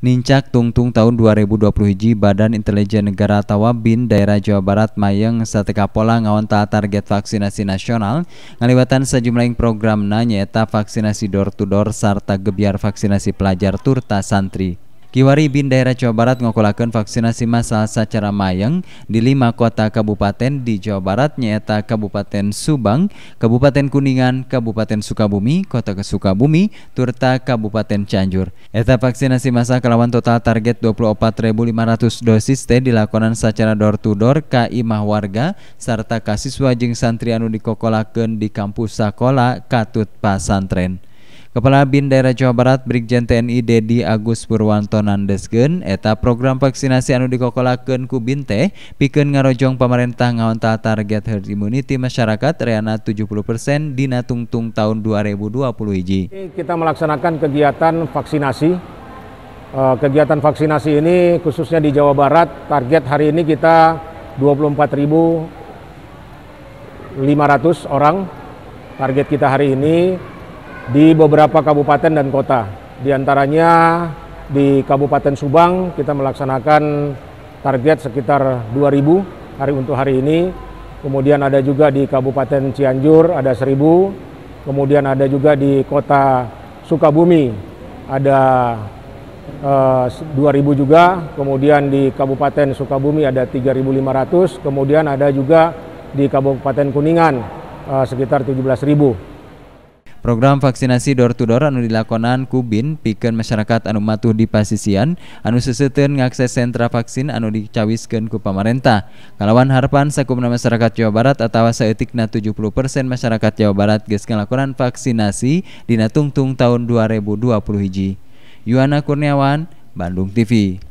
Nincak Tungtung tahun 2020 hiji Badan Intelijen Negara bin daerah Jawa Barat Mayeng Sateka Pola ngawan target vaksinasi nasional ngaliwatan sejumlah program nanya eta vaksinasi door to door serta gebiar vaksinasi pelajar turta santri. Kiwari bin daerah Jawa Barat ngokulakan vaksinasi massal secara mayang di lima kota kabupaten di Jawa Barat nyata Kabupaten Subang, Kabupaten Kuningan, Kabupaten Sukabumi, Kota Kesukabumi, turta Kabupaten Cianjur. Eta vaksinasi massal kelawan total target 24.500 dosis teh dilakukan secara door to door ke imah warga serta kasiswa jeung santri anu dikokolakan di kampus sekolah katut pasantren. Kepala Bin Daerah Jawa Barat Brigjen TNI Dedi Agus Purwanto Nandesken, eta program vaksinasi anu dikokolakeun ku teh pikeun ngarojong pamarentah ngaonta target herd immunity masyarakat reana 70% dina tungtung tahun 2020 hiji. Kita melaksanakan kegiatan vaksinasi. Eh, kegiatan vaksinasi ini khususnya di Jawa Barat target hari ini kita 24.500 orang. Target kita hari ini di beberapa kabupaten dan kota. Di antaranya di Kabupaten Subang kita melaksanakan target sekitar 2.000 hari untuk hari ini. Kemudian ada juga di Kabupaten Cianjur ada 1.000. Kemudian ada juga di kota Sukabumi ada eh, 2.000 juga. Kemudian di Kabupaten Sukabumi ada 3.500. Kemudian ada juga di Kabupaten Kuningan eh, sekitar 17.000. Program vaksinasi door to door anu dilakonan Kubin piken masyarakat anu matuh di pasisian anu seseten ngakses sentra vaksin anu dicawiskan ku pemerintah. kalawan harapan sakumna masyarakat Jawa Barat atau puluh 70% masyarakat Jawa Barat ges ngelakonan vaksinasi dina tungtung tahun 2020 hiji Yuana Kurniawan Bandung TV